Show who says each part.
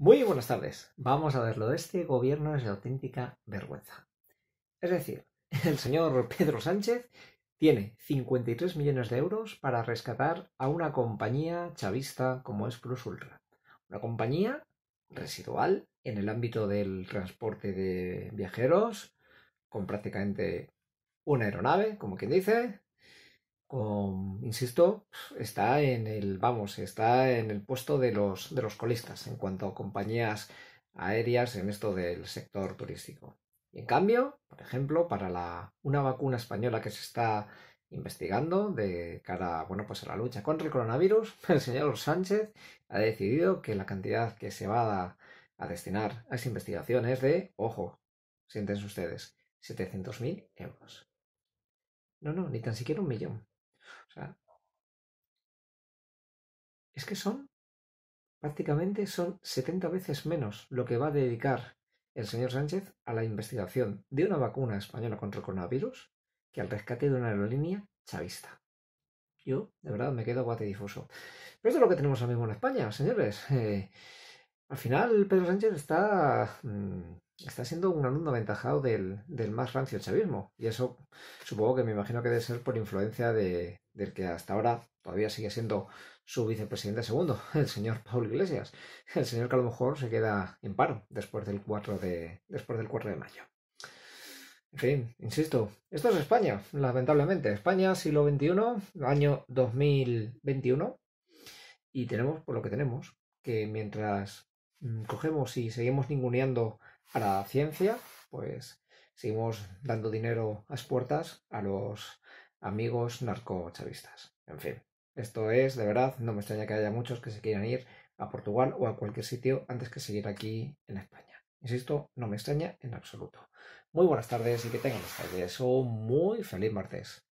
Speaker 1: Muy buenas tardes. Vamos a verlo. Este gobierno es de auténtica vergüenza. Es decir, el señor Pedro Sánchez tiene 53 millones de euros para rescatar a una compañía chavista como es Plus Ultra. Una compañía residual en el ámbito del transporte de viajeros, con prácticamente una aeronave, como quien dice, insisto, está en el, vamos, está en el puesto de los, de los colistas en cuanto a compañías aéreas en esto del sector turístico. Y en cambio, por ejemplo, para la, una vacuna española que se está investigando de cara bueno, pues a la lucha contra el coronavirus, el señor Sánchez ha decidido que la cantidad que se va a, destinar a esa investigación es de, ojo, siéntense ustedes, 700.000 euros. No, no, ni tan siquiera un millón. O sea, es que son prácticamente son 70 veces menos lo que va a dedicar el señor Sánchez a la investigación de una vacuna española contra el coronavirus que al rescate de una aerolínea chavista. Yo, de verdad, me quedo difuso. Pero esto es lo que tenemos ahora mismo en España, señores. Eh, al final, Pedro Sánchez está mm, está siendo un alumno aventajado del, más rancio chavismo. Y eso supongo que me imagino que debe ser por influencia de, del que hasta ahora todavía sigue siendo su vicepresidente segundo, el señor Pablo Iglesias, el señor que a lo mejor se queda en paro después del de, después del 4 de mayo. En fin, insisto, esto es España, lamentablemente. España, siglo XXI, año 2021, y tenemos por lo que tenemos, que mientras mm, cogemos y seguimos ninguneando a la ciencia, pues seguimos dando dinero a las puertas a los amigos narcochavistas. En fin, esto es, de verdad, no me extraña que haya muchos que se quieran ir a Portugal o a cualquier sitio antes que seguir aquí en España. Insisto, no me extraña en absoluto. Muy buenas tardes y que tengan ustedes un muy feliz martes.